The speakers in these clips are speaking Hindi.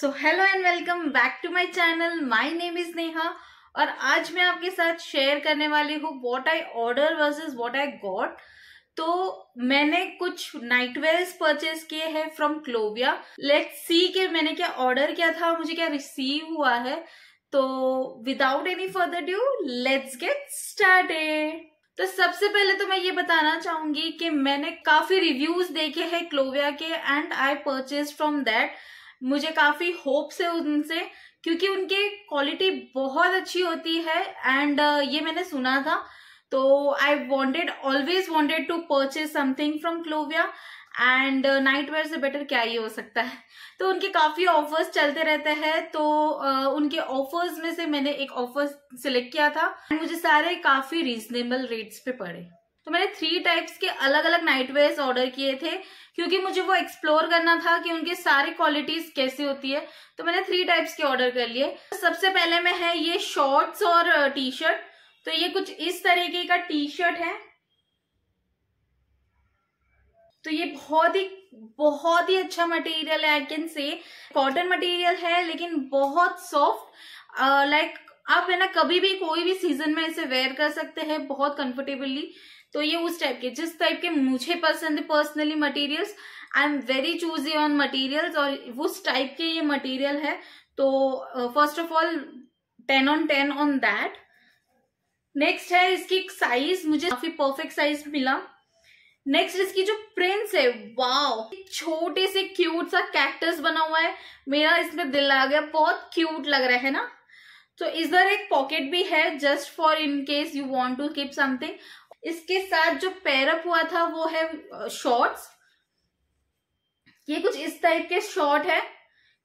so hello and welcome back to my channel my name is Neha और आज मैं आपके साथ शेयर करने वाली हूँ what I order versus what I got तो मैंने कुछ नाइट वेयर्स परचेज किए हैं फ्रॉम क्लोविया लेट्स सी के मैंने क्या ऑर्डर किया था मुझे क्या रिसीव हुआ है तो without any further due let's get started तो सबसे पहले तो मैं ये बताना चाहूंगी कि मैंने काफी रिव्यूज देखे हैं क्लोविया के and I purchase from that मुझे काफी होप्स है उनसे क्योंकि उनके क्वालिटी बहुत अच्छी होती है एंड uh, ये मैंने सुना था तो I wanted always wanted to purchase something from Clovia and night wear से बेटर क्या ही हो सकता है तो उनके काफ़ी ऑफर्स चलते रहते हैं तो uh, उनके ऑफर्स में से मैंने एक ऑफर सिलेक्ट किया था मुझे सारे काफ़ी रीजनेबल रेट्स पे पड़े तो मैंने थ्री टाइप्स के अलग अलग नाइट वेयर ऑर्डर किए थे क्योंकि मुझे वो एक्सप्लोर करना था कि उनके सारे क्वालिटीज कैसी होती है तो मैंने थ्री टाइप्स के ऑर्डर कर लिए सबसे पहले में है ये शॉर्ट्स और टी शर्ट तो ये कुछ इस तरीके का टी शर्ट है तो ये बहुत ही बहुत ही अच्छा मटेरियल है I can say cotton material है लेकिन बहुत सॉफ्ट लाइक आप है ना कभी भी कोई भी सीजन में इसे वेयर कर सकते हैं बहुत कंफर्टेबली तो ये उस टाइप के जिस टाइप के मुझे पसंद है personally materials I am very choosy on materials और उस टाइप के ये मटेरियल है तो first of all ten on ten on that next है इसकी साइज मुझे काफी परफेक्ट साइज मिला नेक्स्ट इसकी जो प्रिंट्स है वाओ छोटे से क्यूट सा कैक्टस बना हुआ है मेरा इसमें दिल आ गया बहुत क्यूट लग रहा है ना तो इधर एक पॉकेट भी है just for in case you want to keep something इसके साथ जो पैरअप हुआ था वो है शॉर्ट्स ये कुछ इस टाइप के शॉर्ट है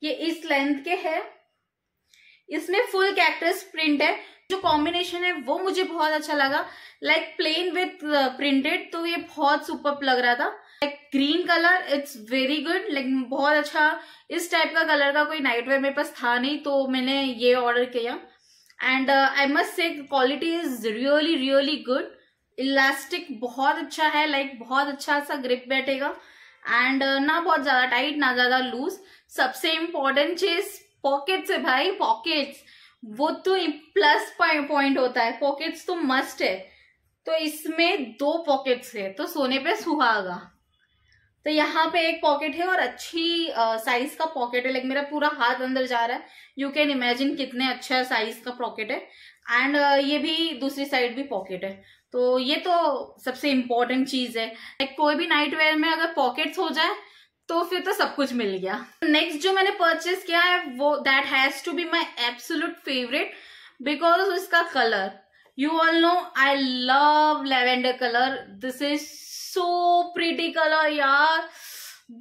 ये इस लेंथ के है इसमें फुल कैक्टस प्रिंट है जो कॉम्बिनेशन है वो मुझे बहुत अच्छा लगा लाइक प्लेन विथ प्रिंटेड तो ये बहुत सुपर लग रहा था like green colour it's very good like बहुत अच्छा इस टाइप का कलर का कोई नाइट वेयर मेरे पास था नहीं तो मैंने ये ऑर्डर किया and I must say quality is really really good elastic बहुत अच्छा है लाइक बहुत अच्छा सा ग्रिप बैठेगा एंड uh, ना बहुत ज्यादा टाइट ना ज्यादा लूज सबसे इम्पोर्टेंट चीज पॉकेट्स है भाई पॉकेट्स वो तो प्लस पॉइंट होता है पॉकेट्स तो मस्ट है तो इसमें दो पॉकेट्स है तो सोने पे सुहागा तो यहाँ पे एक पॉकेट है और अच्छी साइज uh, का पॉकेट है लाइक मेरा पूरा हाथ अंदर जा रहा है यू कैन इमेजिन कितने अच्छा साइज का पॉकेट है एंड uh, ये भी दूसरी साइड भी पॉकेट है तो ये तो सबसे इम्पोर्टेंट चीज है लाइक कोई भी नाइट वेयर में अगर पॉकेट्स हो जाए तो फिर तो सब कुछ मिल गया नेक्स्ट जो मैंने परचेस किया है वो that has to be my absolute favourite because उसका colour you all know I love lavender colour this is so pretty colour यार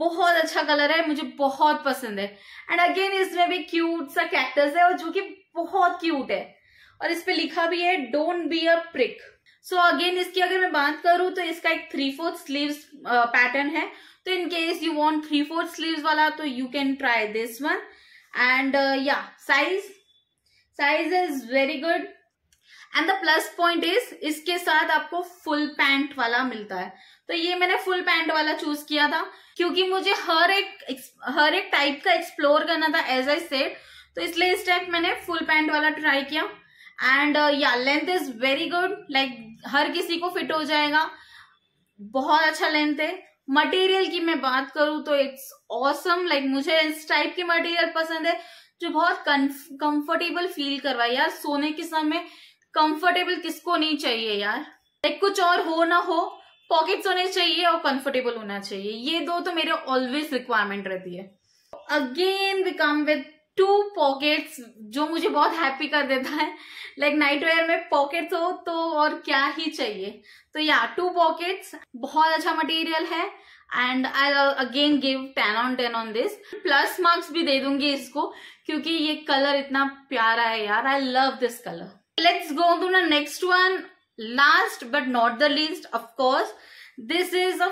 बहुत अच्छा कलर है मुझे बहुत पसंद है एंड अगेन इसमें भी क्यूट सा कैक्टस है और जो कि बहुत क्यूट है और इस पे लिखा भी है don't be a prick so so again इसकी अगर मैं बात करूं तो इसका एक थ्री फोर्थ स्लीव पैटर्न है तो in case you want three fourth sleeves वाला तो you can try this one and yeah size size is very good and the plus point is इसके साथ आपको फुल पैंट वाला मिलता है तो ये मैंने फुल पैंट वाला चूज किया था क्योंकि मुझे हर एक हर एक टाइप का एक्सप्लोर करना था एज आई सेड तो इसलिए इस टाइप मैंने फुल पैंट वाला ट्राई किया and yeah length is very good like हर किसी को फिट हो जाएगा बहुत अच्छा लेंथ है मटेरियल की मैं बात करूं तो इट्स ऑसम लाइक मुझे इस टाइप की मटेरियल पसंद है जो बहुत कंफर्टेबल फील करवाए यार सोने के समय कंफर्टेबल किसको नहीं चाहिए यार लाइक कुछ और हो ना हो पॉकेट्स होने चाहिए और कंफर्टेबल होना चाहिए ये दो तो मेरे ऑलवेज रिक्वायरमेंट रहती है again we come with two pockets जो मुझे बहुत हैप्पी कर देता है लाइक नाइट वेयर में पॉकेट्स हो तो और क्या ही चाहिए तो या टू पॉकेट्स बहुत अच्छा मटेरियल है and I again give ten on ten on this plus marks भी दे दूंगी इसको क्योंकि ये कलर इतना प्यारा है यार I love this colour let's go to the next one last but not the least of course this is a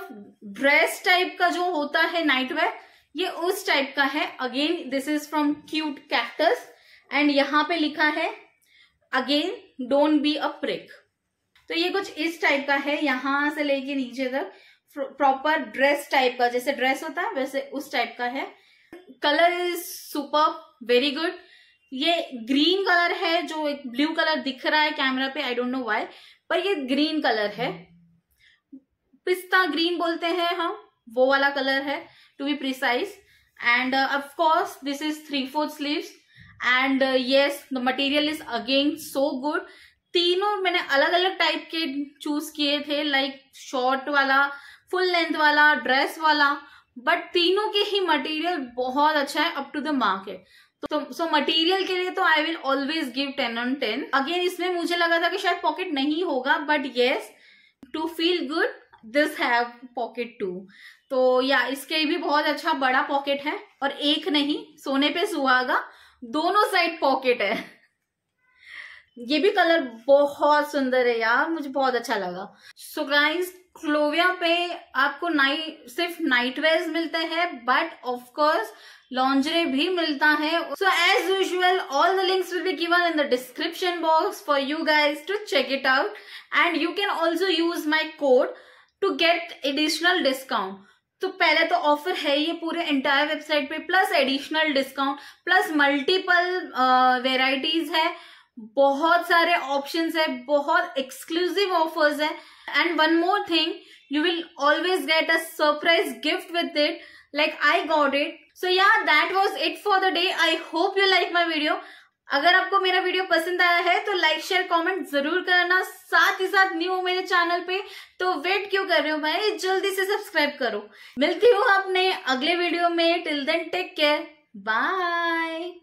dress type का जो होता है नाइट वेयर ये उस टाइप का है again this is from Cute Cactus and यहां पे लिखा है again don't be a prick तो ये कुछ इस टाइप का है यहां से लेके नीचे तक प्रॉपर ड्रेस टाइप का जैसे ड्रेस होता है वैसे उस टाइप का है colour is super very good ये ग्रीन कलर है जो एक ब्लू कलर दिख रहा है कैमरा पे आई डोंट नो वाई पर ये ग्रीन कलर है पिस्ता ग्रीन बोलते हैं हम वो वाला कलर है to be precise and of course this is three fourth sleeve and yes the material is again so good तीनों मैंने अलग अलग टाइप के चूज किए थे लाइक like शॉर्ट वाला फुल लेंथ वाला ड्रेस वाला बट तीनों के ही मटेरियल बहुत अच्छा है अप टू द मार्केट तो सो मटेरियल के लिए तो I will always give ten on ten again इसमें मुझे लगा था कि शायद पॉकेट नहीं होगा but yes to feel good this have pocket too तो या इसके भी बहुत अच्छा बड़ा पॉकेट है और एक नहीं सोने पे सुहागा दोनों साइड पॉकेट है ये भी कलर बहुत सुंदर है यार मुझे बहुत अच्छा लगा सो गाइस क्लोविया पे आपको नाइट सिर्फ नाइट वेयर मिलते हैं बट ऑफ कोर्स लॉन्जरे भी मिलता है so as usual all the links will be given in the description box for you guys to check it out and you can also use my code to get additional discount तो पहले तो ऑफर है ये पूरे एंटायर वेबसाइट पे plus additional discount plus multiple varieties है बहुत सारे ऑप्शंस है बहुत एक्सक्लूसिव ऑफर्स है and one more thing you will always get a surprise gift with it like I got it so यार that was it for the day I hope you like my video अगर आपको मेरा वीडियो पसंद आया है तो लाइक शेयर कमेंट जरूर करना साथ ही साथ न्यू हो मेरे चैनल पे तो वेट क्यों कर रहे हो भाई जल्दी से सब्सक्राइब करो मिलती हूँ आपने अगले वीडियो में till then take care bye